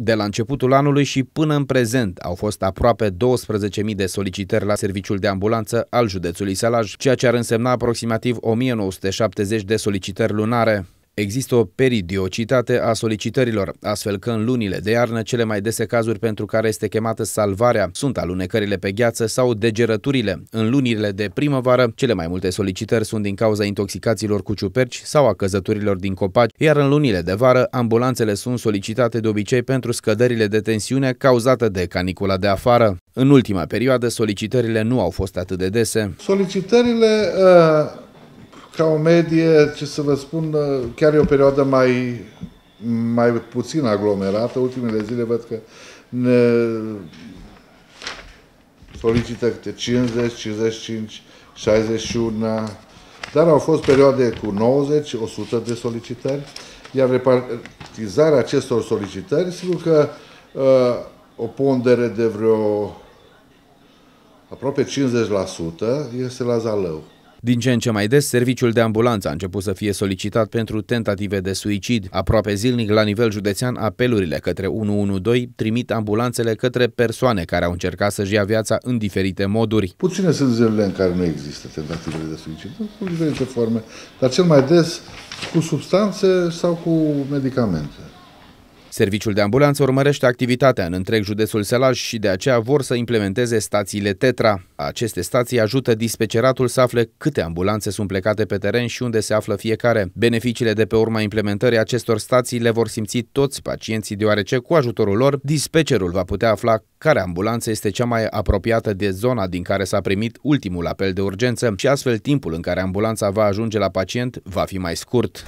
De la începutul anului și până în prezent au fost aproape 12.000 de solicitări la serviciul de ambulanță al județului Salaj, ceea ce ar însemna aproximativ 1970 de solicitări lunare. Există o peridiocitate a solicitărilor, astfel că în lunile de iarnă cele mai dese cazuri pentru care este chemată salvarea sunt alunecările pe gheață sau degerăturile. În lunile de primăvară, cele mai multe solicitări sunt din cauza intoxicațiilor cu ciuperci sau a căzăturilor din copaci, iar în lunile de vară, ambulanțele sunt solicitate de obicei pentru scăderile de tensiune cauzată de canicula de afară. În ultima perioadă, solicitările nu au fost atât de dese. Solicitările uh ca o medie, ce să vă spun, chiar e o perioadă mai, mai puțin aglomerată. Ultimele zile văd că ne solicită câte 50, 55, 61, dar au fost perioade cu 90, 100 de solicitări, iar repartizarea acestor solicitări, sigur că uh, o pondere de vreo aproape 50% este la Zalău. Din ce în ce mai des, serviciul de ambulanță a început să fie solicitat pentru tentative de suicid. Aproape zilnic, la nivel județean, apelurile către 112 trimit ambulanțele către persoane care au încercat să-și ia viața în diferite moduri. Puține sunt zilele în care nu există tentative de suicid, cu diferite forme, dar cel mai des cu substanțe sau cu medicamente. Serviciul de ambulanță urmărește activitatea în întreg județul Sălaj și de aceea vor să implementeze stațiile TETRA. Aceste stații ajută dispeceratul să afle câte ambulanțe sunt plecate pe teren și unde se află fiecare. Beneficiile de pe urma implementării acestor stații le vor simți toți pacienții, deoarece cu ajutorul lor, dispecerul va putea afla care ambulanță este cea mai apropiată de zona din care s-a primit ultimul apel de urgență și astfel timpul în care ambulanța va ajunge la pacient va fi mai scurt.